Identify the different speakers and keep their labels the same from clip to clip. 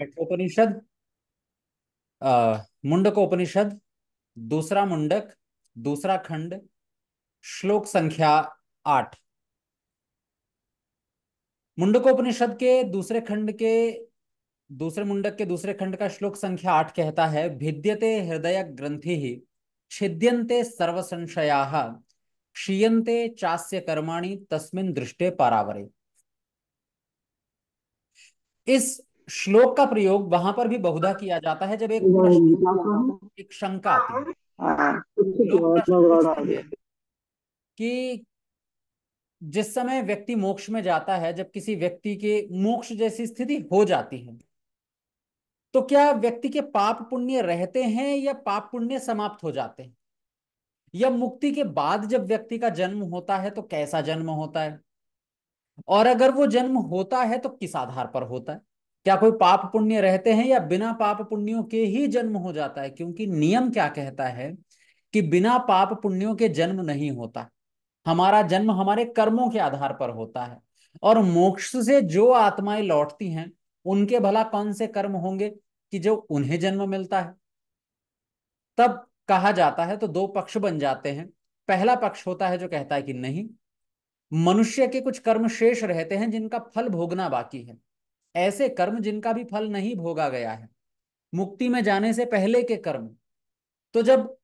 Speaker 1: मुंडक उपनिषद दूसरा मुंडक दूसरा खंड श्लोक संख्या आठ मुंडकोपनिषद के दूसरे खंड के दूसरे मुंडक के दूसरे खंड का श्लोक संख्या आठ कहता है भिद्यते हृदय ग्रंथि ही सर्व संशया क्षीयते चास्य कर्माणी तस्मिन दृष्टे पारावरे इस श्लोक का प्रयोग वहां पर भी बहुधा किया जाता है जब एक एक शंका आती हाँ, हाँ। है कि जिस समय व्यक्ति मोक्ष में जाता है जब किसी व्यक्ति के मोक्ष जैसी स्थिति हो जाती है तो क्या व्यक्ति के पाप पुण्य रहते हैं या पाप पुण्य समाप्त हो जाते हैं या मुक्ति के बाद जब व्यक्ति का जन्म होता है तो कैसा जन्म होता है और अगर वो जन्म होता है तो किस आधार पर होता है क्या कोई पाप पुण्य रहते हैं या बिना पाप पुण्यों के ही जन्म हो जाता है क्योंकि नियम क्या कहता है कि बिना पाप पुण्यों के जन्म नहीं होता हमारा जन्म हमारे कर्मों के आधार पर होता है और मोक्ष से जो आत्माएं लौटती हैं उनके भला कौन से कर्म होंगे कि जो उन्हें जन्म मिलता है तब कहा जाता है तो दो पक्ष बन जाते हैं पहला पक्ष होता है जो कहता है कि नहीं मनुष्य के कुछ कर्म शेष रहते हैं जिनका फल भोगना बाकी है ऐसे कर्म जिनका भी फल नहीं भोगा गया है मुक्ति में जाने से पहले के कर्म तो जब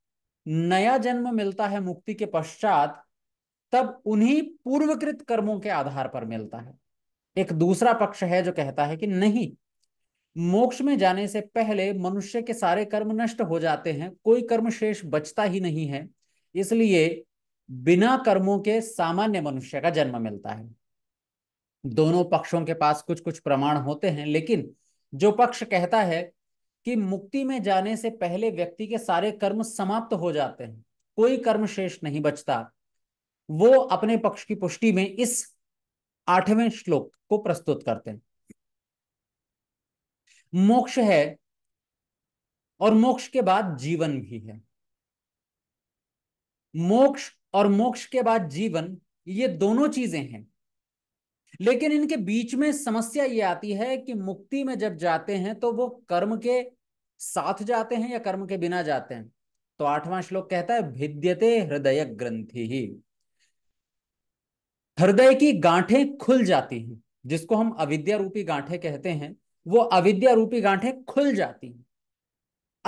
Speaker 1: नया जन्म मिलता है मुक्ति के पश्चात तब उन्हीं पूर्वकृत कर्मों के आधार पर मिलता है एक दूसरा पक्ष है जो कहता है कि नहीं मोक्ष में जाने से पहले मनुष्य के सारे कर्म नष्ट हो जाते हैं कोई कर्म शेष बचता ही नहीं है इसलिए बिना कर्मों के सामान्य मनुष्य का जन्म मिलता है दोनों पक्षों के पास कुछ कुछ प्रमाण होते हैं लेकिन जो पक्ष कहता है कि मुक्ति में जाने से पहले व्यक्ति के सारे कर्म समाप्त हो जाते हैं कोई कर्म शेष नहीं बचता वो अपने पक्ष की पुष्टि में इस आठवें श्लोक को प्रस्तुत करते हैं मोक्ष है और मोक्ष के बाद जीवन भी है मोक्ष और मोक्ष के बाद जीवन ये दोनों चीजें हैं लेकिन इनके बीच में समस्या ये आती है कि मुक्ति में जब जाते हैं तो वो कर्म के साथ जाते हैं या कर्म के बिना जाते हैं तो आठवां श्लोक कहता है भिद्यते हृदय ग्रंथि ही हृदय की गांठें खुल जाती हैं जिसको हम अविद्या रूपी गांठे कहते हैं वो अविद्या रूपी गांठें खुल जाती हैं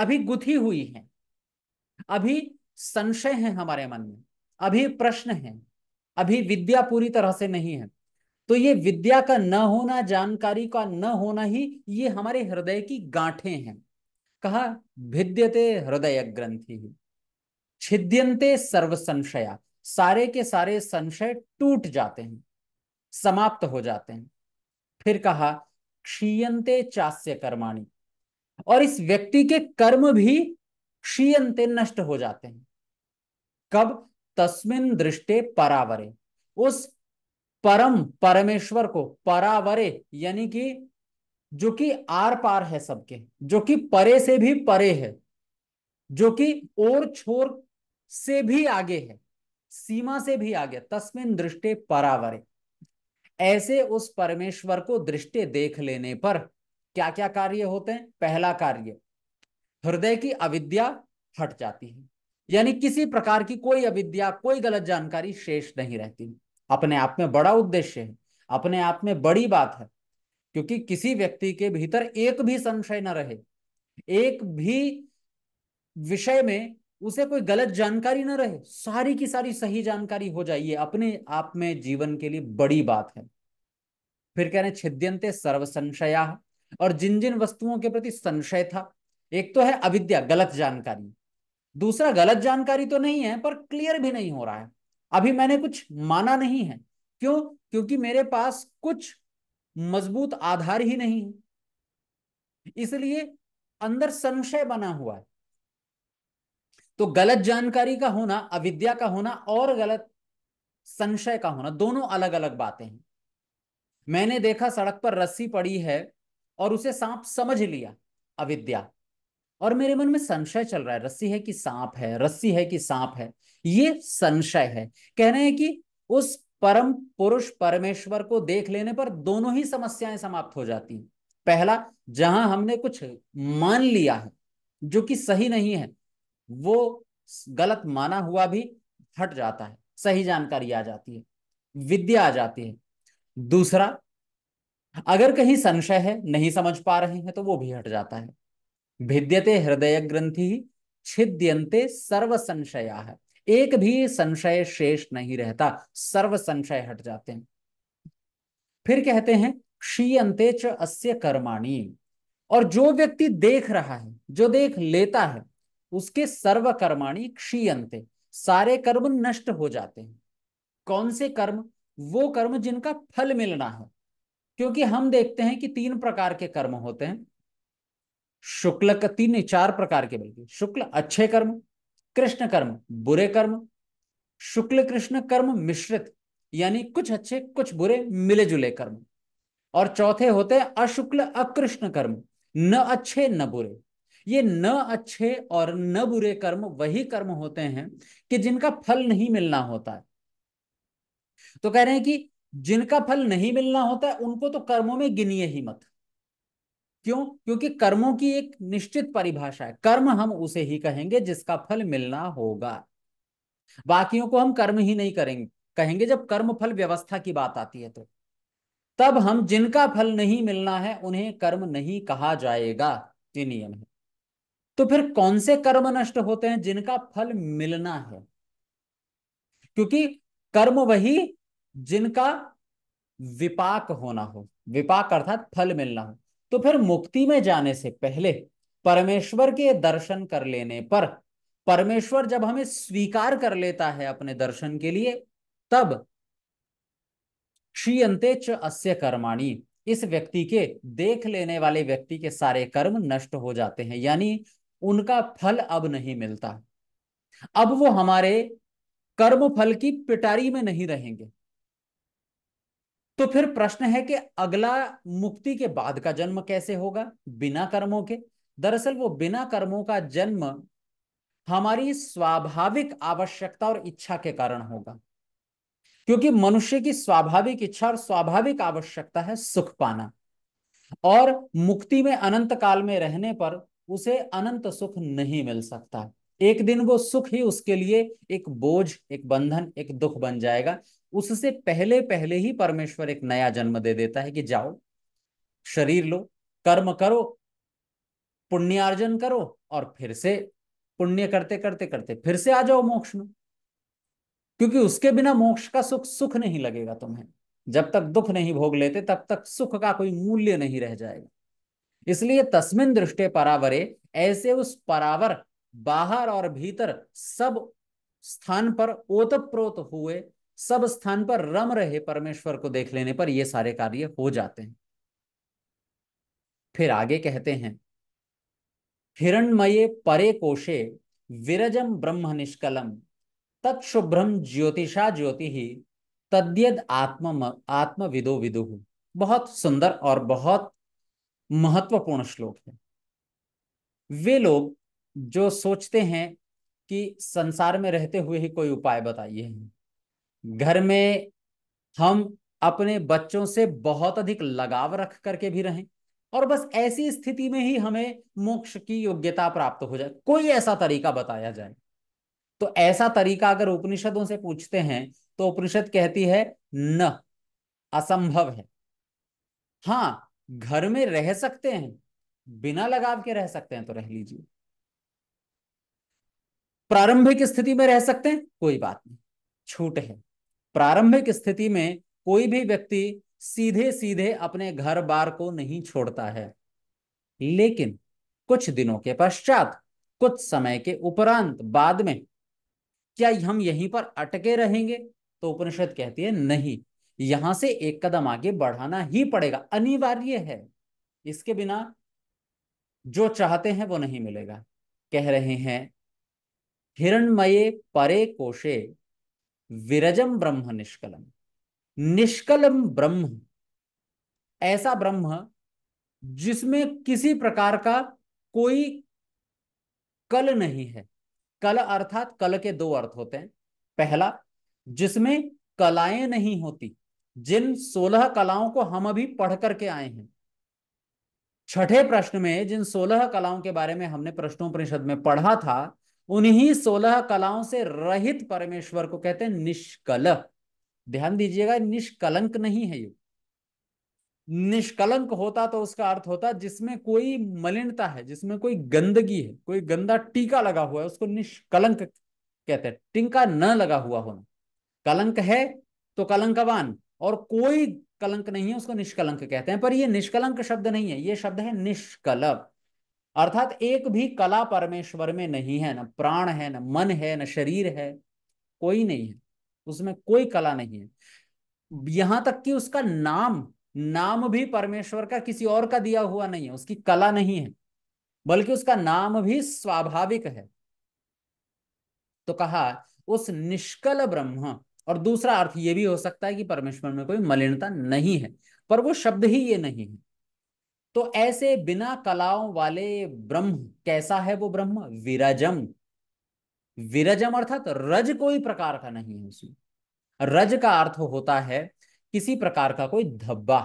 Speaker 1: अभी गुथी हुई हैं अभी संशय है हमारे मन में अभी प्रश्न है अभी विद्या पूरी तरह से नहीं है तो ये विद्या का न होना जानकारी का न होना ही ये हमारे हृदय की गांठे हैं कहा भिद्यते हृदय ग्रंथि ही छिद्यंते सर्व संशया सारे के सारे संशय टूट जाते हैं समाप्त हो जाते हैं फिर कहा क्षीयंते चास्य कर्माणी और इस व्यक्ति के कर्म भी क्षीयंते नष्ट हो जाते हैं कब तस्मिन दृष्टे परावरे उस परम परमेश्वर को परावरे यानी कि जो कि आर पार है सबके जो कि परे से भी परे है जो कि और छोर से भी आगे है सीमा से भी आगे तस्मिन दृष्टे परावरे ऐसे उस परमेश्वर को दृष्टि देख लेने पर क्या क्या कार्य होते हैं पहला कार्य हृदय की अविद्या हट जाती है यानी किसी प्रकार की कोई अविद्या कोई गलत जानकारी शेष नहीं रहती अपने आप में बड़ा उद्देश्य है अपने आप में बड़ी बात है क्योंकि किसी व्यक्ति के भीतर एक भी संशय न रहे एक भी विषय में उसे कोई गलत जानकारी न रहे सारी की सारी सही जानकारी हो जाए अपने आप में जीवन के लिए बड़ी बात है फिर कह रहे हैं छिद्यंते सर्व संशया और जिन जिन वस्तुओं के प्रति संशय था एक तो है अविद्या गलत जानकारी दूसरा गलत जानकारी तो नहीं है पर क्लियर भी नहीं हो रहा है अभी मैंने कुछ माना नहीं है क्यों क्योंकि मेरे पास कुछ मजबूत आधार ही नहीं है इसलिए अंदर संशय बना हुआ है तो गलत जानकारी का होना अविद्या का होना और गलत संशय का होना दोनों अलग अलग बातें हैं मैंने देखा सड़क पर रस्सी पड़ी है और उसे सांप समझ लिया अविद्या और मेरे मन में संशय चल रहा है रस्सी है कि सांप है रस्सी है कि सांप है ये संशय है कह रहे हैं कि उस परम पुरुष परमेश्वर को देख लेने पर दोनों ही समस्याएं समाप्त हो जाती हैं पहला जहां हमने कुछ मान लिया है जो कि सही नहीं है वो गलत माना हुआ भी हट जाता है सही जानकारी आ जाती है विद्या आ जाती है दूसरा अगर कहीं संशय है नहीं समझ पा रहे हैं तो वो भी हट जाता है भिद्यते हृदय ग्रंथि ही छिद्यंते सर्व संशया है एक भी संशय शेष नहीं रहता सर्व संशय हट जाते हैं फिर कहते हैं क्षीयते अस्य कर्माणी और जो व्यक्ति देख रहा है जो देख लेता है उसके सर्व कर्माणी क्षीयंते सारे कर्म नष्ट हो जाते हैं कौन से कर्म वो कर्म जिनका फल मिलना है क्योंकि हम देखते हैं कि तीन प्रकार के कर्म होते हैं शुक्ल तीन चार प्रकार के बल्कि शुक्ल अच्छे कर्म कृष्ण कर्म बुरे कर्म शुक्ल कृष्ण कर्म मिश्रित यानी कुछ अच्छे कुछ बुरे मिले जुले कर्म और चौथे होते हैं अशुक्ल अकृष्ण कर्म न अच्छे न बुरे ये न अच्छे और न बुरे कर्म वही कर्म होते हैं कि जिनका फल नहीं मिलना होता है तो कह रहे हैं कि जिनका फल नहीं मिलना होता है उनको तो कर्मों में गिनिए ही मत क्यों क्योंकि कर्मों की एक निश्चित परिभाषा है कर्म हम उसे ही कहेंगे जिसका फल मिलना होगा बाकियों को हम कर्म ही नहीं करेंगे कहेंगे जब कर्म फल व्यवस्था की बात आती है तो तब हम जिनका फल नहीं मिलना है उन्हें कर्म नहीं कहा जाएगा ये नियम है तो फिर कौन से कर्म नष्ट होते हैं जिनका फल मिलना है क्योंकि कर्म वही जिनका विपाक होना हो विपाक अर्थात फल मिलना हो तो फिर मुक्ति में जाने से पहले परमेश्वर के दर्शन कर लेने पर परमेश्वर जब हमें स्वीकार कर लेता है अपने दर्शन के लिए तब क्षीयंते च अस्य कर्माणी इस व्यक्ति के देख लेने वाले व्यक्ति के सारे कर्म नष्ट हो जाते हैं यानी उनका फल अब नहीं मिलता अब वो हमारे कर्म फल की पिटारी में नहीं रहेंगे तो फिर प्रश्न है कि अगला मुक्ति के बाद का जन्म कैसे होगा बिना कर्मों के दरअसल वो बिना कर्मों का जन्म हमारी स्वाभाविक आवश्यकता और इच्छा के कारण होगा क्योंकि मनुष्य की स्वाभाविक इच्छा और स्वाभाविक आवश्यकता है सुख पाना और मुक्ति में अनंत काल में रहने पर उसे अनंत सुख नहीं मिल सकता एक दिन वो सुख ही उसके लिए एक बोझ एक बंधन एक दुख बन जाएगा उससे पहले पहले ही परमेश्वर एक नया जन्म दे देता है कि जाओ शरीर लो कर्म करो पुण्यार्जन करो और फिर से पुण्य करते करते करते फिर से आ जाओ मोक्ष में क्योंकि उसके बिना मोक्ष का सुख सुख नहीं लगेगा तुम्हें जब तक दुख नहीं भोग लेते तब तक सुख का कोई मूल्य नहीं रह जाएगा इसलिए तस्मिन दृष्टि परावरे ऐसे उस परावर बाहर और भीतर सब स्थान पर ओतप्रोत हुए सब स्थान पर रम रहे परमेश्वर को देख लेने पर ये सारे कार्य हो जाते हैं फिर आगे कहते हैं हिरणमये परे कोशे विरजम ब्रह्म निष्कलम तत्शुभ्रम ज्योतिषा ज्योति ही तद्यद आत्म आत्मविदो विदु बहुत सुंदर और बहुत महत्वपूर्ण श्लोक है वे लोग जो सोचते हैं कि संसार में रहते हुए ही कोई उपाय बताइए घर में हम अपने बच्चों से बहुत अधिक लगाव रख करके भी रहें और बस ऐसी स्थिति में ही हमें मोक्ष की योग्यता प्राप्त हो जाए कोई ऐसा तरीका बताया जाए तो ऐसा तरीका अगर उपनिषदों से पूछते हैं तो उपनिषद कहती है न असंभव है हाँ घर में रह सकते हैं बिना लगाव के रह सकते हैं तो रह लीजिए प्रारंभिक स्थिति में रह सकते हैं कोई बात नहीं छूट है प्रारंभिक स्थिति में कोई भी व्यक्ति सीधे सीधे अपने घर बार को नहीं छोड़ता है लेकिन कुछ दिनों के पश्चात कुछ समय के उपरांत बाद में क्या हम यहीं पर अटके रहेंगे तो उपनिषद कहती है नहीं यहां से एक कदम आगे बढ़ाना ही पड़ेगा अनिवार्य है इसके बिना जो चाहते हैं वो नहीं मिलेगा कह रहे हैं हिरणमये परे कोशे विरजम ब्रह्म निष्कलम निष्कलम ब्रह्म ऐसा ब्रह्म जिसमें किसी प्रकार का कोई कल नहीं है कल अर्थात कल के दो अर्थ होते हैं पहला जिसमें कलाएं नहीं होती जिन सोलह कलाओं को हम अभी पढ़ करके आए हैं छठे प्रश्न में जिन सोलह कलाओं के बारे में हमने परिषद में पढ़ा था उन्हीं सोलह कलाओं से रहित परमेश्वर को कहते हैं निष्कल ध्यान दीजिएगा निष्कलंक नहीं है ये निष्कलंक होता तो उसका अर्थ होता जिसमें कोई मलिनता है जिसमें कोई गंदगी है कोई गंदा टीका लगा हुआ है उसको निष्कलंक कहते हैं टीका न लगा हुआ होना कलंक है तो कलंकवान और कोई कलंक नहीं है उसको निष्कलंक कहते हैं पर यह निष्कलंक शब्द नहीं है ये शब्द है निष्कलप अर्थात एक भी कला परमेश्वर में नहीं है ना प्राण है ना मन है ना शरीर है कोई नहीं है उसमें कोई कला नहीं है यहां तक कि उसका नाम नाम भी परमेश्वर का किसी और का दिया हुआ नहीं है उसकी कला नहीं है बल्कि उसका नाम भी स्वाभाविक है तो कहा उस निष्कल ब्रह्म और दूसरा अर्थ ये भी हो सकता है कि परमेश्वर में कोई मलिनता नहीं है पर वो शब्द ही ये नहीं है तो ऐसे बिना कलाओं वाले ब्रह्म कैसा है वो ब्रह्म विरजम विरजम अर्थात रज कोई प्रकार का नहीं है उसमें रज का अर्थ होता है किसी प्रकार का कोई धब्बा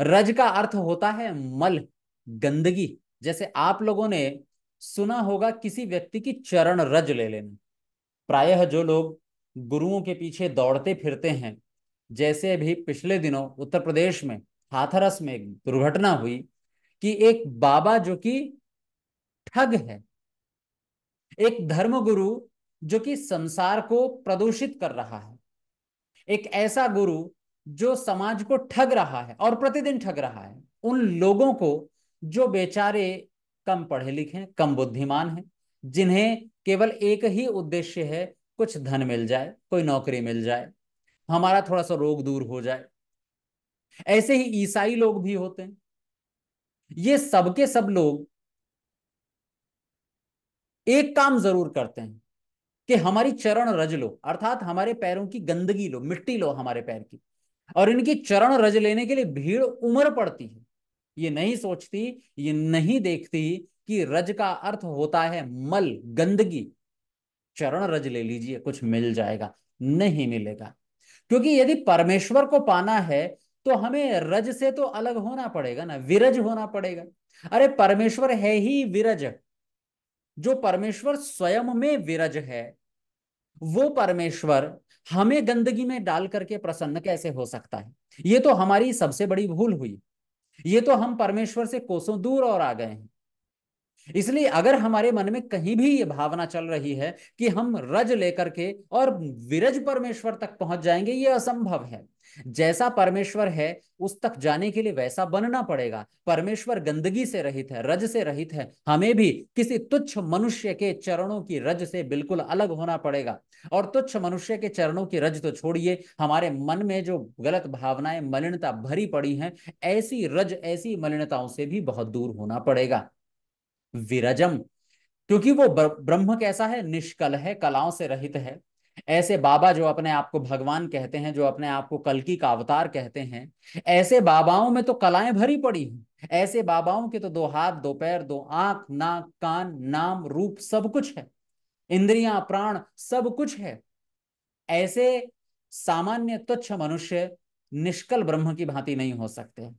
Speaker 1: रज का अर्थ होता है मल गंदगी जैसे आप लोगों ने सुना होगा किसी व्यक्ति की चरण रज ले लेना प्रायः जो लोग गुरुओं के पीछे दौड़ते फिरते हैं जैसे भी पिछले दिनों उत्तर प्रदेश में हाथरस में एक दुर्घटना हुई कि एक बाबा जो कि ठग है एक धर्मगुरु जो कि संसार को प्रदूषित कर रहा है एक ऐसा गुरु जो समाज को ठग रहा है और प्रतिदिन ठग रहा है उन लोगों को जो बेचारे कम पढ़े लिखे हैं कम बुद्धिमान हैं जिन्हें केवल एक ही उद्देश्य है कुछ धन मिल जाए कोई नौकरी मिल जाए हमारा थोड़ा सा रोग दूर हो जाए ऐसे ही ईसाई लोग भी होते हैं ये सबके सब लोग एक काम जरूर करते हैं कि हमारी चरण रज लो अर्थात हमारे पैरों की गंदगी लो मिट्टी लो हमारे पैर की और इनकी चरण रज लेने के लिए भीड़ उम्र पड़ती है ये नहीं सोचती ये नहीं देखती कि रज का अर्थ होता है मल गंदगी चरण रज ले लीजिए कुछ मिल जाएगा नहीं मिलेगा क्योंकि यदि परमेश्वर को पाना है तो हमें रज से तो अलग होना पड़ेगा ना विरज होना पड़ेगा अरे परमेश्वर है ही विरज जो परमेश्वर स्वयं में विरज है वो परमेश्वर हमें गंदगी में डाल करके प्रसन्न कैसे हो सकता है ये तो हमारी सबसे बड़ी भूल हुई ये तो हम परमेश्वर से कोसों दूर और आ गए हैं इसलिए अगर हमारे मन में कहीं भी ये भावना चल रही है कि हम रज लेकर के और विरज परमेश्वर तक पहुंच जाएंगे ये असंभव है जैसा परमेश्वर है उस तक जाने के लिए वैसा बनना पड़ेगा परमेश्वर गंदगी से रहित है रज से रहित है हमें भी किसी तुच्छ मनुष्य के चरणों की रज से बिल्कुल अलग होना पड़ेगा और तुच्छ मनुष्य के चरणों की रज तो छोड़िए हमारे मन में जो गलत भावनाएं मलिनता भरी पड़ी हैं ऐसी रज ऐसी मलिनताओं से भी बहुत दूर होना पड़ेगा विरजम क्योंकि वो ब्रह्म कैसा है निष्कल है कलाओं से रहित है ऐसे बाबा जो अपने आप को भगवान कहते हैं जो अपने आप को कलकी का अवतार कहते हैं ऐसे बाबाओं में तो कलाएं भरी पड़ी हैं ऐसे बाबाओं के तो दो हाथ दो पैर दो आंख नाक कान नाम रूप सब कुछ है इंद्रियां प्राण सब कुछ है ऐसे सामान्य तुच्छ मनुष्य निष्कल ब्रह्म की भांति नहीं हो सकते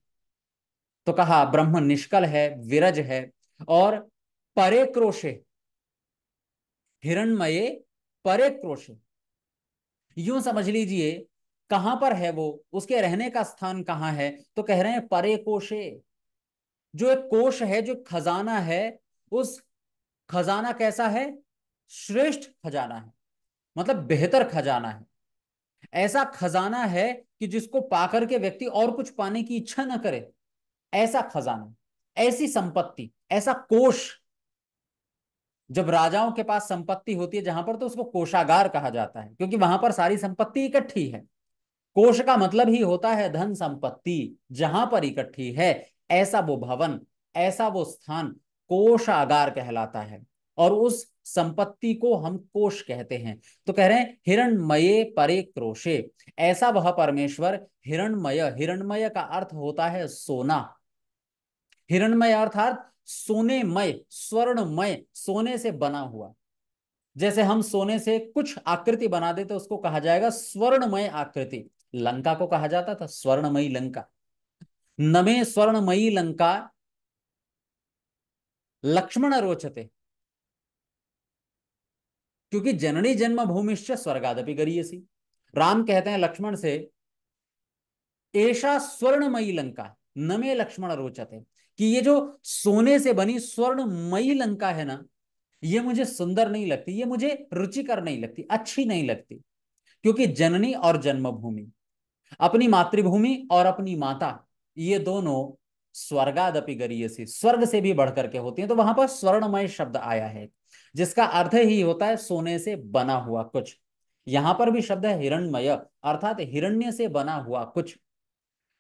Speaker 1: तो कहा ब्रह्म निष्कल है विरज है और परे क्रोशे हिरणमये परे क्रोश यूं समझ लीजिए कहां पर है वो उसके रहने का स्थान कहां है तो कह रहे हैं परे कोशे जो एक कोश है जो खजाना है उस खजाना कैसा है श्रेष्ठ खजाना है मतलब बेहतर खजाना है ऐसा खजाना है कि जिसको पाकर के व्यक्ति और कुछ पाने की इच्छा ना करे ऐसा खजाना ऐसी संपत्ति ऐसा कोश जब राजाओं के पास संपत्ति होती है जहां पर तो उसको कोषागार कहा जाता है क्योंकि वहां पर सारी संपत्ति इकट्ठी है कोष का मतलब ही होता है धन संपत्ति जहां पर इकट्ठी है ऐसा वो भवन ऐसा वो स्थान कोषागार कहलाता है और उस संपत्ति को हम कोष कहते हैं तो कह रहे हैं हिरणमय परे क्रोशे ऐसा वह परमेश्वर हिरणमय हिरणमय का अर्थ होता है सोना हिरणमय अर्थात सोनेमय स्वर्णमय सोने से बना हुआ जैसे हम सोने से कुछ आकृति बना देते उसको कहा जाएगा स्वर्णमय आकृति लंका को कहा जाता था स्वर्णमयी लंका नमे स्वर्णमयी लंका लक्ष्मण रोचते क्योंकि जननी जन्म भूमिश्च स्वर्गादपि गरीयसी राम कहते हैं लक्ष्मण से ऐसा स्वर्णमयी लंका नमे लक्ष्मण रोचते कि ये जो सोने से बनी स्वर्णमयी लंका है ना ये मुझे सुंदर नहीं लगती ये मुझे रुचिकर नहीं लगती अच्छी नहीं लगती क्योंकि जननी और जन्मभूमि अपनी मातृभूमि और अपनी माता ये दोनों स्वर्गादपि से स्वर्ग से भी बढ़कर के होती है तो वहां पर स्वर्णमय शब्द आया है जिसका अर्थ ही होता है सोने से बना हुआ कुछ यहां पर भी शब्द है हिरणमय अर्थात हिरण्य से बना हुआ कुछ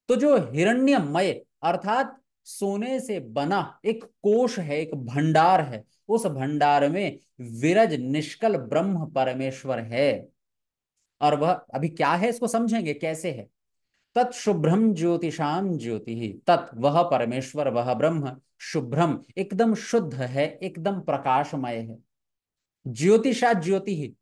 Speaker 1: तो जो हिरण्यमय अर्थात सोने से बना एक कोष है एक भंडार है उस भंडार में विरज निष्कल ब्रह्म परमेश्वर है और वह अभी क्या है इसको समझेंगे कैसे है तत् शुभ्रम ज्योतिषाम ज्योति ही तत् वह परमेश्वर वह ब्रह्म शुभ्रम एकदम शुद्ध है एकदम प्रकाशमय है ज्योतिषा ज्योति ही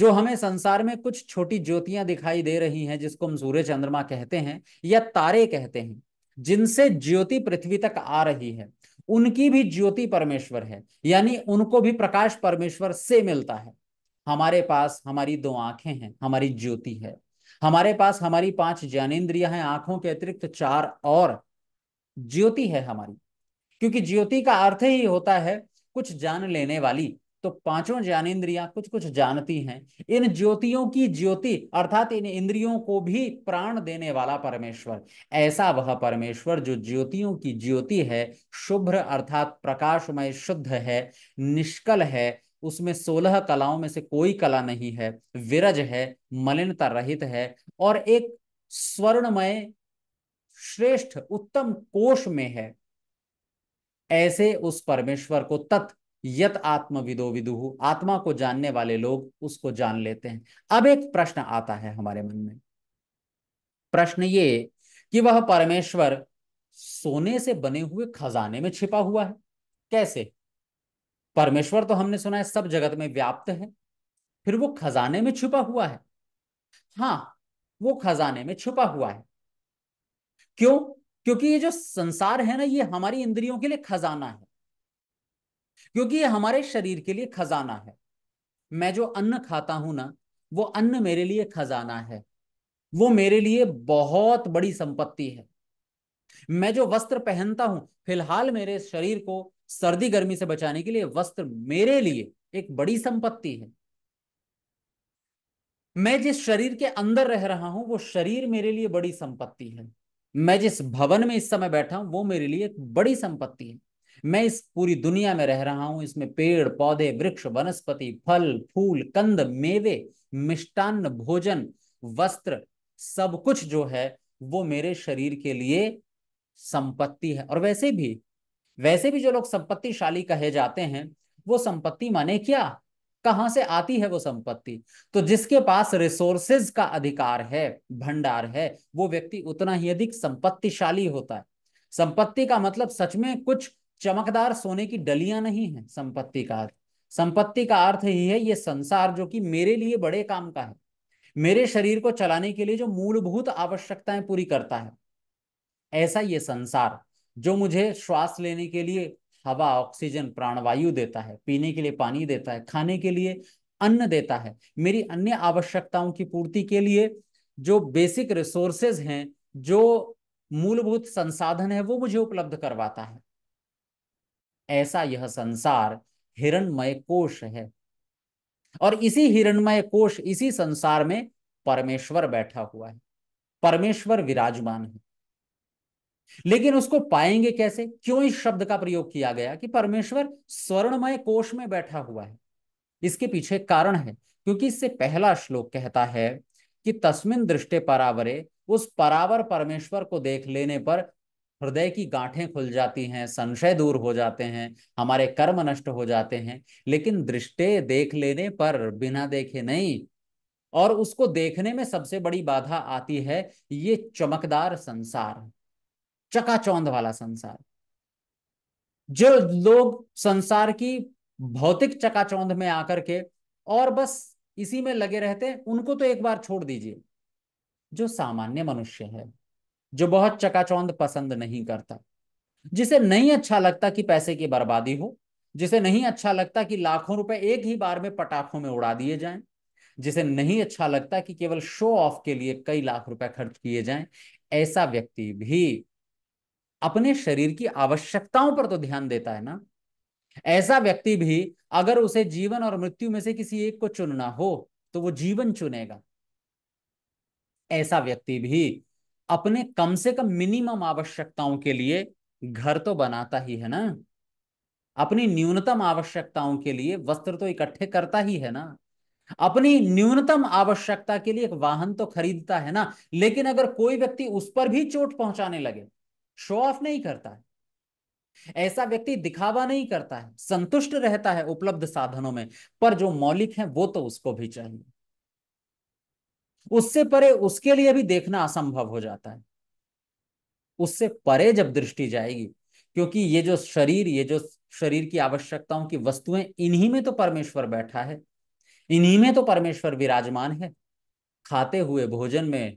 Speaker 1: जो हमें संसार में कुछ छोटी ज्योतियां दिखाई दे रही हैं जिसको हम सूर्य चंद्रमा कहते हैं या तारे कहते हैं जिनसे ज्योति पृथ्वी तक आ रही है उनकी भी ज्योति परमेश्वर है यानी उनको भी प्रकाश परमेश्वर से मिलता है हमारे पास हमारी दो आंखें हैं हमारी ज्योति है हमारे पास हमारी पांच ज्ञानेन्द्रिय हैं आंखों के अतिरिक्त चार और ज्योति है हमारी क्योंकि ज्योति का अर्थ ही होता है कुछ जान लेने वाली तो पांचों ज्ञानेन्द्रियां कुछ कुछ जानती हैं इन ज्योतियों की ज्योति अर्थात इन इंद्रियों को भी प्राण देने वाला परमेश्वर ऐसा वह परमेश्वर जो ज्योतियों की ज्योति है शुभ्र अर्थात प्रकाशमय शुद्ध है निष्कल है उसमें सोलह कलाओं में से कोई कला नहीं है विरज है मलिनता रहित है और एक स्वर्णमय श्रेष्ठ उत्तम कोश में है ऐसे उस परमेश्वर को तत् यत आत्मविदो विदु आत्मा को जानने वाले लोग उसको जान लेते हैं अब एक प्रश्न आता है हमारे मन में प्रश्न ये कि वह परमेश्वर सोने से बने हुए खजाने में छिपा हुआ है कैसे परमेश्वर तो हमने सुना है सब जगत में व्याप्त है फिर वो खजाने में छिपा हुआ है हाँ वो खजाने में छिपा हुआ है क्यों क्योंकि ये जो संसार है ना ये हमारी इंद्रियों के लिए खजाना है क्योंकि ये हमारे शरीर के लिए खजाना है मैं जो अन्न खाता हूं ना वो अन्न मेरे लिए खजाना है वो मेरे लिए बहुत बड़ी संपत्ति है मैं जो वस्त्र पहनता हूं फिलहाल मेरे शरीर को सर्दी गर्मी से बचाने के लिए वस्त्र मेरे लिए एक बड़ी संपत्ति है मैं जिस शरीर के अंदर रह रहा हूं वो शरीर मेरे लिए बड़ी संपत्ति है मैं जिस भवन में इस समय बैठा हूं वो मेरे लिए एक बड़ी संपत्ति है मैं इस पूरी दुनिया में रह रहा हूं इसमें पेड़ पौधे वृक्ष वनस्पति फल फूल कंद मेवे मिष्टान्न भोजन वस्त्र सब कुछ जो है वो मेरे शरीर के लिए संपत्ति है और वैसे भी वैसे भी जो लोग संपत्तिशाली कहे जाते हैं वो संपत्ति माने क्या कहां से आती है वो संपत्ति तो जिसके पास रिसोर्सेज का अधिकार है भंडार है वो व्यक्ति उतना ही अधिक संपत्तिशाली होता है संपत्ति का मतलब सच में कुछ चमकदार सोने की डलियां नहीं है संपत्ति का अर्थ संपत्ति का अर्थ ही है ये संसार जो कि मेरे लिए बड़े काम का है मेरे शरीर को चलाने के लिए जो मूलभूत आवश्यकताएं पूरी करता है ऐसा ये संसार जो मुझे श्वास लेने के लिए हवा ऑक्सीजन प्राणवायु देता है पीने के लिए पानी देता है खाने के लिए अन्न देता है मेरी अन्य आवश्यकताओं की पूर्ति के लिए जो बेसिक रिसोर्सेज हैं जो मूलभूत संसाधन है वो मुझे उपलब्ध करवाता है ऐसा यह संसार हिरणमय कोश है और इसी हिरणमय कोश इसी संसार में परमेश्वर बैठा हुआ है परमेश्वर विराजमान है लेकिन उसको पाएंगे कैसे क्यों इस शब्द का प्रयोग किया गया कि परमेश्वर स्वर्णमय कोश में बैठा हुआ है इसके पीछे कारण है क्योंकि इससे पहला श्लोक कहता है कि तस्मिन दृष्टि परावरे उस परावर परमेश्वर को देख लेने पर हृदय की गांठें खुल जाती हैं संशय दूर हो जाते हैं हमारे कर्म नष्ट हो जाते हैं लेकिन दृष्टे देख लेने पर बिना देखे नहीं और उसको देखने में सबसे बड़ी बाधा आती है ये चमकदार संसार चकाचौंध वाला संसार जो लोग संसार की भौतिक चकाचौंध में आकर के और बस इसी में लगे रहते हैं उनको तो एक बार छोड़ दीजिए जो सामान्य मनुष्य है जो बहुत चकाचौंध पसंद नहीं करता जिसे नहीं अच्छा लगता कि पैसे की बर्बादी हो जिसे नहीं अच्छा लगता कि लाखों रुपए एक ही बार में पटाखों में उड़ा दिए जाएं जिसे नहीं अच्छा लगता कि केवल शो ऑफ के लिए कई लाख रुपए खर्च किए जाएं ऐसा व्यक्ति भी अपने शरीर की आवश्यकताओं पर तो ध्यान देता है ना ऐसा व्यक्ति भी अगर उसे जीवन और मृत्यु में से किसी एक को चुनना हो तो वो जीवन चुनेगा ऐसा व्यक्ति भी अपने कम से कम मिनिमम आवश्यकताओं के लिए घर तो बनाता ही है ना अपनी न्यूनतम आवश्यकताओं के लिए वस्त्र तो इकट्ठे करता ही है ना अपनी न्यूनतम आवश्यकता के लिए एक वाहन तो खरीदता है ना लेकिन अगर कोई व्यक्ति उस पर भी चोट पहुंचाने लगे शो ऑफ नहीं करता है ऐसा व्यक्ति दिखावा नहीं करता है संतुष्ट रहता है उपलब्ध साधनों में पर जो मौलिक है वो तो उसको भी चाहिए उससे परे उसके लिए भी देखना असंभव हो जाता है उससे परे जब दृष्टि जाएगी क्योंकि ये जो शरीर ये जो शरीर की आवश्यकताओं की वस्तुएं इन्हीं में तो परमेश्वर बैठा है इन्हीं में तो परमेश्वर विराजमान है खाते हुए भोजन में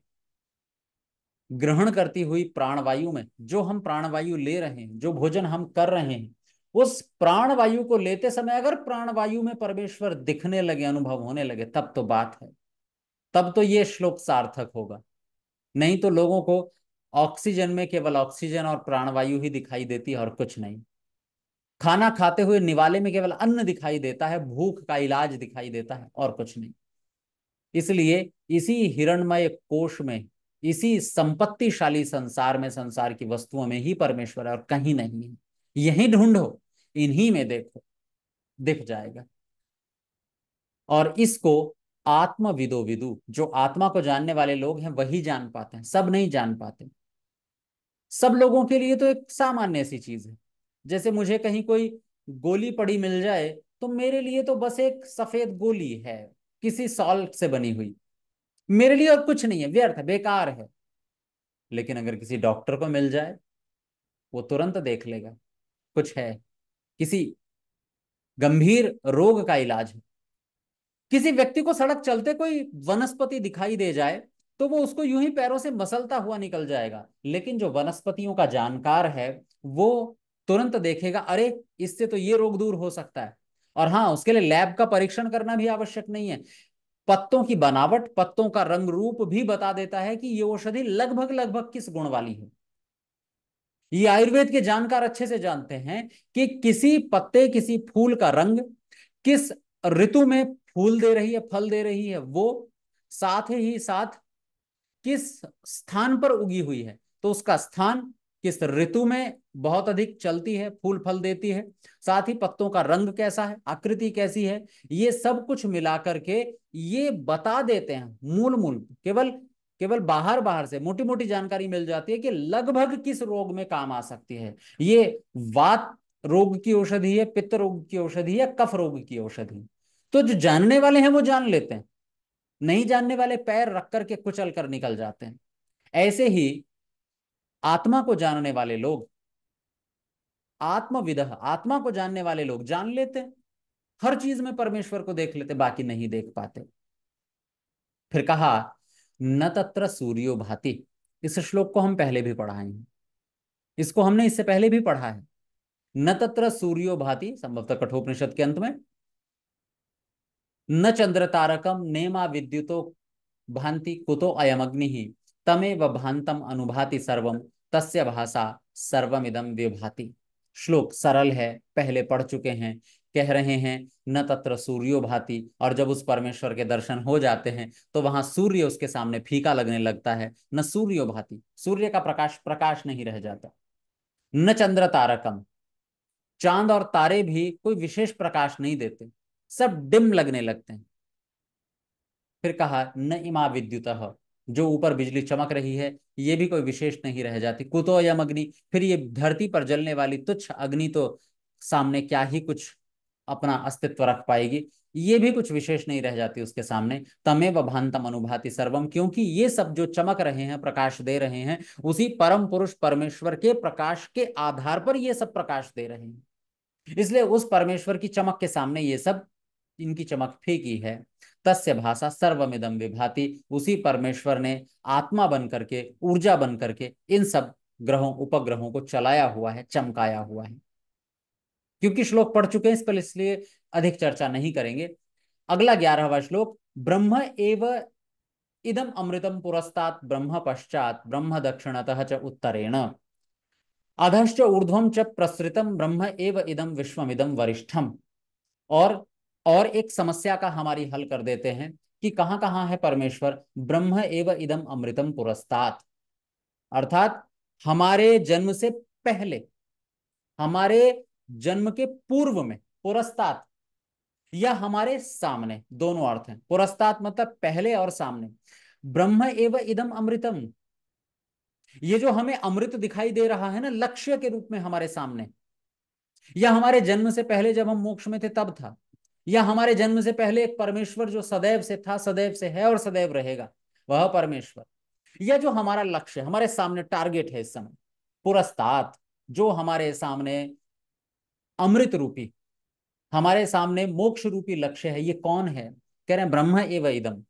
Speaker 1: ग्रहण करती हुई प्राणवायु में जो हम प्राणवायु ले रहे हैं जो भोजन हम कर रहे हैं उस प्राणवायु को लेते समय अगर प्राणवायु में परमेश्वर दिखने लगे अनुभव होने लगे तब तो बात है तब तो ये श्लोक सार्थक होगा नहीं तो लोगों को ऑक्सीजन में केवल ऑक्सीजन और प्राणवायु ही दिखाई देती है और कुछ नहीं खाना खाते हुए निवाले में केवल अन्न दिखाई देता है भूख का इलाज दिखाई देता है और कुछ नहीं इसलिए इसी हिरणमय कोष में इसी संपत्तिशाली संसार में संसार की वस्तुओं में ही परमेश्वर है और कहीं नहीं है यही ढूंढो इन्हीं में देखो दिख जाएगा और इसको आत्मविदो विदु जो आत्मा को जानने वाले लोग हैं वही जान पाते हैं सब नहीं जान पाते सब लोगों के लिए तो एक सामान्य सी चीज है जैसे मुझे कहीं कोई गोली पड़ी मिल जाए तो मेरे लिए तो बस एक सफेद गोली है किसी सॉल्ट से बनी हुई मेरे लिए और कुछ नहीं है व्यर्थ है बेकार है लेकिन अगर किसी डॉक्टर को मिल जाए वो तुरंत देख लेगा कुछ है किसी गंभीर रोग का इलाज है किसी व्यक्ति को सड़क चलते कोई वनस्पति दिखाई दे जाए तो वो उसको यूं ही पैरों से मसलता हुआ निकल जाएगा लेकिन जो वनस्पतियों का जानकार है वो तुरंत देखेगा अरे इससे तो ये रोग दूर हो सकता है और हाँ उसके लिए लैब का परीक्षण करना भी आवश्यक नहीं है पत्तों की बनावट पत्तों का रंग रूप भी बता देता है कि ये औषधि लगभग लगभग किस गुण वाली है ये आयुर्वेद के जानकार अच्छे से जानते हैं कि किसी पत्ते किसी फूल का रंग किस ऋतु में फूल दे रही है फल दे रही है वो साथ ही साथ किस स्थान पर उगी हुई है तो उसका स्थान किस ऋतु में बहुत अधिक चलती है फूल फल देती है साथ ही पत्तों का रंग कैसा है आकृति कैसी है ये सब कुछ मिलाकर के ये बता देते हैं मूल मूल केवल केवल बाहर बाहर से मोटी मोटी जानकारी मिल जाती है कि लगभग किस रोग में काम आ सकती है ये वात रोग की औषधि है पित्त रोग की औषधि है कफ रोग की औषधि तो जो जानने वाले हैं वो जान लेते हैं नहीं जानने वाले पैर रख करके कुचल कर निकल जाते हैं ऐसे ही आत्मा को जानने वाले लोग आत्मविद आत्मा को जानने वाले लोग जान लेते हैं हर चीज में परमेश्वर को देख लेते बाकी नहीं देख पाते फिर कहा न तत्र सूर्यो भाति इस श्लोक को हम पहले भी पढ़ाए हैं इसको हमने इससे पहले भी पढ़ा है न तत्र सूर्यो भाति संभवतः कठोपनिषद के अंत में न चंद्र तारकम नेमा विद्युतो भांति कुतो अयमग्नि तमेव भांतम अनुभाति सर्व तस्य भाषा सर्वमिदम विभाति श्लोक सरल है पहले पढ़ चुके हैं कह रहे हैं न तत्र सूर्यो भाति और जब उस परमेश्वर के दर्शन हो जाते हैं तो वहां सूर्य उसके सामने फीका लगने लगता है न सूर्यो भाति सूर्य का प्रकाश प्रकाश नहीं रह जाता न चंद्र तारकम चांद और तारे भी कोई विशेष प्रकाश नहीं देते सब डिम लगने लगते हैं फिर कहा न इमा विद्युत जो ऊपर बिजली चमक रही है ये भी कोई विशेष नहीं रह जाती कुतो यम अग्नि फिर ये धरती पर जलने वाली तुच्छ अग्नि तो सामने क्या ही कुछ अपना अस्तित्व रख पाएगी ये भी कुछ विशेष नहीं रह जाती उसके सामने तमेव भांतम अनुभाति सर्वम क्योंकि ये सब जो चमक रहे हैं प्रकाश दे रहे हैं उसी परम पुरुष परमेश्वर के प्रकाश के आधार पर ये सब प्रकाश दे रहे हैं इसलिए उस परमेश्वर की चमक के सामने ये सब इनकी चमक फीकी है तस्य भाषा सर्वमिदम विभाति उसी परमेश्वर ने आत्मा बन करके ऊर्जा बन करके इन सब ग्रहों उपग्रहों को चलाया हुआ है चमकाया हुआ है क्योंकि श्लोक पढ़ चुके हैं इस पर इसलिए अधिक चर्चा नहीं करेंगे अगला ग्यारहवा श्लोक ब्रह्म एव इदम अमृतम पुरस्तात ब्रह्म पश्चात ब्रह्म दक्षिणतः च उत्तरेण अधश्च ऊर्धम च प्रसृतम ब्रह्म एव इदम विश्वमिदम वरिष्ठम और और एक समस्या का हमारी हल कर देते हैं कि कहां कहां है परमेश्वर ब्रह्म एवं इदम अमृतम पुरस्तात अर्थात हमारे जन्म से पहले हमारे जन्म के पूर्व में पुरस्तात या हमारे सामने दोनों अर्थ हैं पुरस्तात मतलब पहले और सामने ब्रह्म एवं इदम अमृतम ये जो हमें अमृत दिखाई दे रहा है ना लक्ष्य के रूप में हमारे सामने या हमारे जन्म से पहले जब हम मोक्ष में थे तब था या हमारे जन्म से पहले एक परमेश्वर जो सदैव से था सदैव से है और सदैव रहेगा वह परमेश्वर या जो हमारा लक्ष्य हमारे सामने टारगेट है इस समय पुरस्तात जो हमारे सामने अमृत रूपी हमारे सामने मोक्ष रूपी लक्ष्य है ये कौन है कह रहे हैं ब्रह्म एव इदम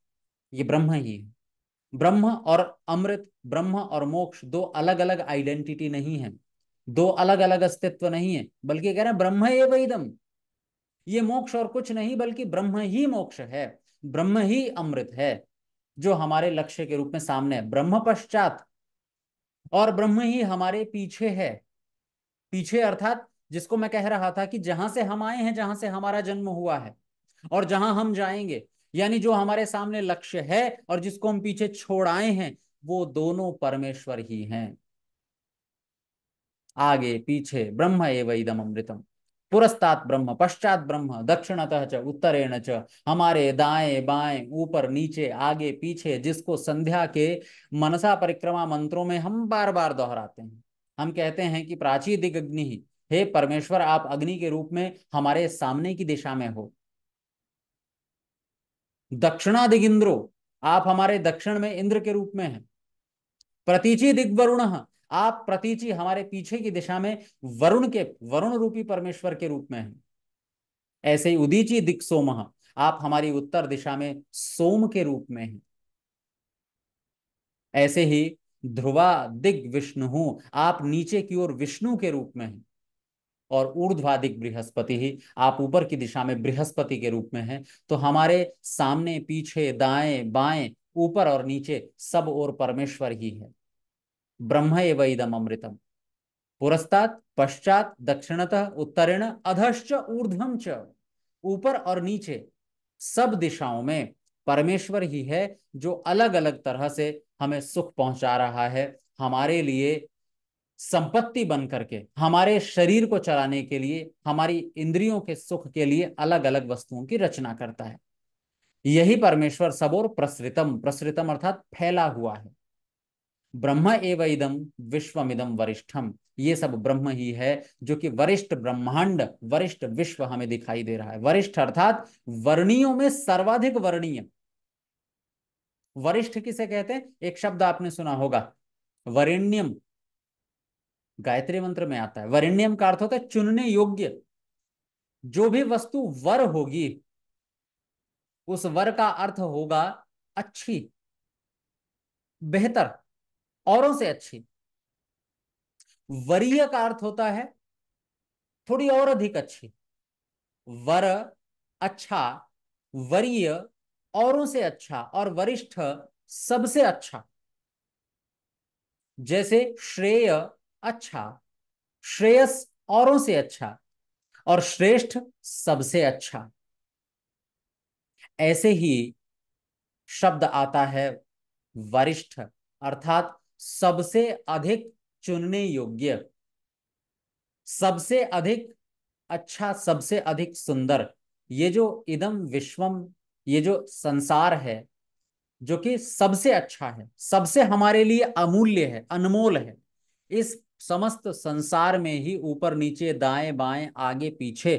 Speaker 1: ये ब्रह्म ही है ब्रह्म और अमृत ब्रह्म और मोक्ष दो अलग अलग आइडेंटिटी नहीं है दो अलग अलग अस्तित्व नहीं है बल्कि कह रहे हैं ब्रह्म एव इदम ये मोक्ष और कुछ नहीं बल्कि ब्रह्म ही मोक्ष है ब्रह्म ही अमृत है जो हमारे लक्ष्य के रूप में सामने है ब्रह्म पश्चात और ब्रह्म ही हमारे पीछे है पीछे अर्थात जिसको मैं कह रहा था कि जहां से हम आए हैं जहां से हमारा जन्म हुआ है और जहां हम जाएंगे यानी जो हमारे सामने लक्ष्य है और जिसको हम पीछे छोड़ आए हैं वो दोनों परमेश्वर ही हैं आगे पीछे ब्रह्म एवं इदम अमृतम पुरस्तात ब्रह्म पश्चात ब्रह्म दक्षिणतः च उत्तरेण च हमारे दाएं बाएं ऊपर नीचे आगे पीछे जिसको संध्या के मनसा परिक्रमा मंत्रों में हम बार बार दोहराते हैं हम कहते हैं कि प्राची दिग्नि हे परमेश्वर आप अग्नि के रूप में हमारे सामने की दिशा में हो दक्षिणा इंद्रो आप हमारे दक्षिण में इंद्र के रूप में हैं प्रतीचि दिग्वरुण आप प्रतीचि हमारे पीछे की दिशा में वरुण के वरुण रूपी परमेश्वर के रूप में है ऐसे ही उदीची दिक सोमह आप हमारी उत्तर दिशा में सोम के रूप में हैं ऐसे ही ध्रुवा दिग विष्णु आप नीचे की ओर विष्णु के रूप में हैं और ऊर्ध्वाधिक बृहस्पति ही आप ऊपर की दिशा में बृहस्पति के रूप में हैं तो हमारे सामने पीछे दाएं बाएं ऊपर और नीचे सब और परमेश्वर ही है ब्रह्म एवं इदम अमृतम पुरस्तात पश्चात दक्षिणतः उत्तरेण अधश्च ऊर्धम च ऊपर और नीचे सब दिशाओं में परमेश्वर ही है जो अलग अलग तरह से हमें सुख पहुंचा रहा है हमारे लिए संपत्ति बन करके हमारे शरीर को चलाने के लिए हमारी इंद्रियों के सुख के लिए अलग अलग वस्तुओं की रचना करता है यही परमेश्वर सबोर प्रसृतम प्रसृतम अर्थात फैला हुआ है ब्रह्म एव इदम विश्वमिदम वरिष्ठम ये सब ब्रह्म ही है जो कि वरिष्ठ ब्रह्मांड वरिष्ठ विश्व हमें दिखाई दे रहा है वरिष्ठ अर्थात वर्णियों में सर्वाधिक वर्णीय वरिष्ठ किसे कहते हैं एक शब्द आपने सुना होगा वरिण्यम गायत्री मंत्र में आता है वरिण्यम का अर्थ होता है चुनने योग्य जो भी वस्तु वर होगी उस वर का अर्थ होगा अच्छी बेहतर औरों से अच्छी वरीय का अर्थ होता है थोड़ी और अधिक अच्छी वर अच्छा वरीय औरों से अच्छा और वरिष्ठ सबसे अच्छा जैसे श्रेय अच्छा श्रेयस औरों से अच्छा और श्रेष्ठ सबसे अच्छा ऐसे ही शब्द आता है वरिष्ठ अर्थात सबसे अधिक चुनने योग्य सबसे अधिक अच्छा सबसे अधिक सुंदर ये जो इदम विश्वम ये जो संसार है जो कि सबसे अच्छा है सबसे हमारे लिए अमूल्य है अनमोल है इस समस्त संसार में ही ऊपर नीचे दाएं बाएं आगे पीछे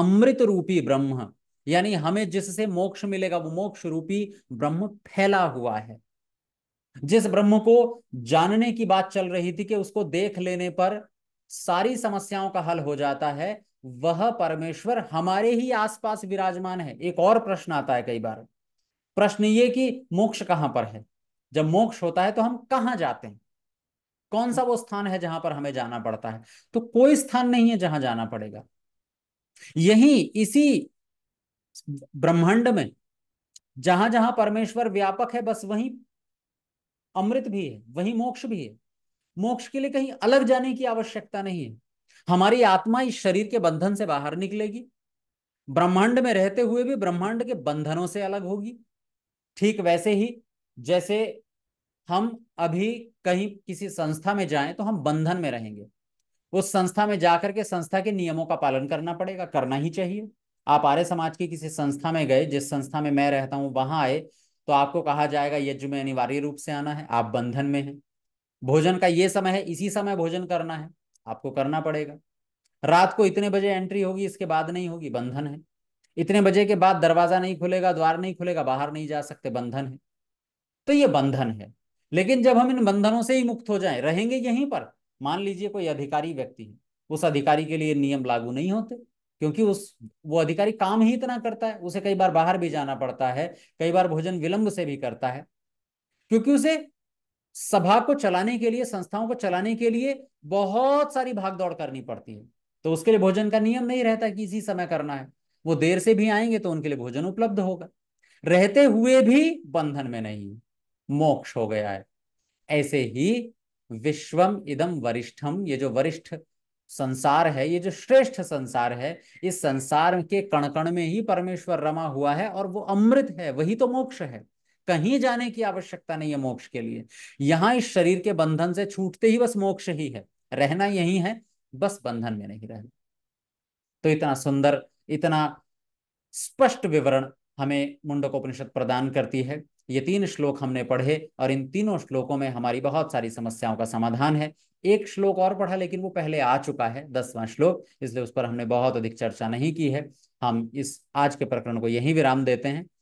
Speaker 1: अमृत रूपी ब्रह्म यानी हमें जिससे मोक्ष मिलेगा वो मोक्ष रूपी ब्रह्म फैला हुआ है जिस ब्रह्म को जानने की बात चल रही थी कि उसको देख लेने पर सारी समस्याओं का हल हो जाता है वह परमेश्वर हमारे ही आसपास विराजमान है एक और प्रश्न आता है कई बार प्रश्न ये कि मोक्ष कहां पर है जब मोक्ष होता है तो हम कहां जाते हैं कौन सा वो स्थान है जहां पर हमें जाना पड़ता है तो कोई स्थान नहीं है जहां जाना पड़ेगा यही इसी ब्रह्मांड में जहां जहां परमेश्वर व्यापक है बस वहीं अमृत भी है वही मोक्ष भी है मोक्ष के लिए कहीं अलग जाने की आवश्यकता नहीं है हमारी आत्मा इस शरीर के बंधन से बाहर निकलेगी ब्रह्मांड में रहते हुए भी ब्रह्मांड के बंधनों से अलग होगी ठीक वैसे ही जैसे हम अभी कहीं किसी संस्था में जाएं तो हम बंधन में रहेंगे उस संस्था में जाकर के संस्था के नियमों का पालन करना पड़ेगा करना ही चाहिए आप आर्य समाज की किसी संस्था में गए जिस संस्था में मैं रहता हूं वहां आए तो आपको कहा जाएगा यज्ञ में अनिवार्य रूप से आना है आप बंधन में हैं भोजन का ये समय है इसी समय भोजन करना है आपको करना पड़ेगा रात को इतने बजे एंट्री होगी इसके बाद नहीं होगी बंधन है इतने बजे के बाद दरवाजा नहीं खुलेगा द्वार नहीं खुलेगा बाहर नहीं जा सकते बंधन है तो ये बंधन है लेकिन जब हम इन बंधनों से ही मुक्त हो जाएं रहेंगे यहीं पर मान लीजिए कोई अधिकारी व्यक्ति है उस अधिकारी के लिए नियम लागू नहीं होते क्योंकि उस वो अधिकारी काम ही इतना करता है उसे कई बार बाहर भी जाना पड़ता है कई बार भोजन विलंब से भी करता है क्योंकि उसे सभा को चलाने के लिए संस्थाओं को चलाने के लिए बहुत सारी भाग दौड़ करनी पड़ती है तो उसके लिए भोजन का नियम नहीं रहता कि इसी समय करना है वो देर से भी आएंगे तो उनके लिए भोजन उपलब्ध होगा रहते हुए भी बंधन में नहीं मोक्ष हो गया है ऐसे ही विश्वम इदम वरिष्ठम ये जो वरिष्ठ संसार है ये जो श्रेष्ठ संसार है इस संसार के कण कण में ही परमेश्वर रमा हुआ है और वो अमृत है वही तो मोक्ष है कहीं जाने की आवश्यकता नहीं है मोक्ष के लिए यहाँ इस शरीर के बंधन से छूटते ही बस मोक्ष ही है रहना यही है बस बंधन में नहीं रहना तो इतना सुंदर इतना स्पष्ट विवरण हमें मुंडकोपनिषद प्रदान करती है ये तीन श्लोक हमने पढ़े और इन तीनों श्लोकों में हमारी बहुत सारी समस्याओं का समाधान है एक श्लोक और पढ़ा लेकिन वो पहले आ चुका है दसवां श्लोक इसलिए उस पर हमने बहुत अधिक चर्चा नहीं की है हम इस आज के प्रकरण को यही विराम देते हैं